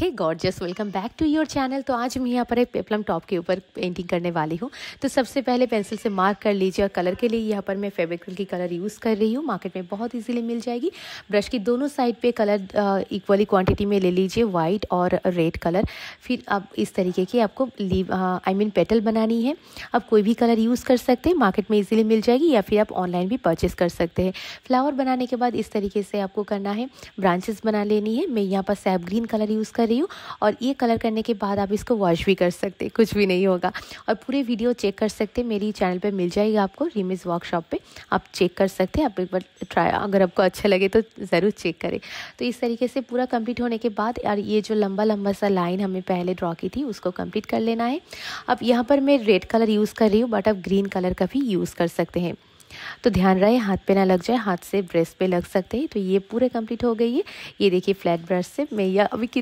hey gorgeous welcome back to your channel तो आज मैं यहाँ पर एक पेपलम टॉप के ऊपर पेंटिंग करने वाली हूँ तो सबसे पहले पेंसिल से मार्क कर लीजिए और कलर के लिए यहाँ पर मैं फेब्रिकल की कलर यूज़ कर रही हूँ मार्केट में बहुत इजीली मिल जाएगी ब्रश की दोनों साइड पे कलर इक्वली क्वांटिटी में ले लीजिए वाइट और रेड कलर फिर अब इस तरीके की आपको लीव आई मीन पेटल बनानी है आप कोई भी कलर यूज़ कर सकते हैं मार्केट में ईजिली मिल जाएगी या फिर आप ऑनलाइन भी परचेज़ कर सकते हैं फ्लावर बनाने के बाद इस तरीके से आपको करना है ब्रांचेस बना लेनी है मैं यहाँ पर सैप ग्रीन कलर यूज़ कर कर रही हूँ और ये कलर करने के बाद आप इसको वॉश भी कर सकते कुछ भी नहीं होगा और पूरे वीडियो चेक कर सकते मेरी चैनल पर मिल जाएगी आपको रिमिज वर्कशॉप पर आप चेक कर सकते हैं आप एक बार ट्राई अगर आपको अच्छा लगे तो ज़रूर चेक करें तो इस तरीके से पूरा कंप्लीट होने के बाद और ये जो लंबा लंबा सा लाइन हमें पहले ड्रॉ की थी उसको कंप्लीट कर लेना है अब यहाँ पर मैं रेड कलर यूज़ कर रही हूँ बट आप ग्रीन कलर का भी यूज़ कर सकते हैं तो ध्यान रहे हाथ पे ना लग जाए हाथ से ब्रेस पे लग सकते हैं तो ये पूरे कंप्लीट हो गई है ये देखिए फ्लैट ब्रश से मैं या अभी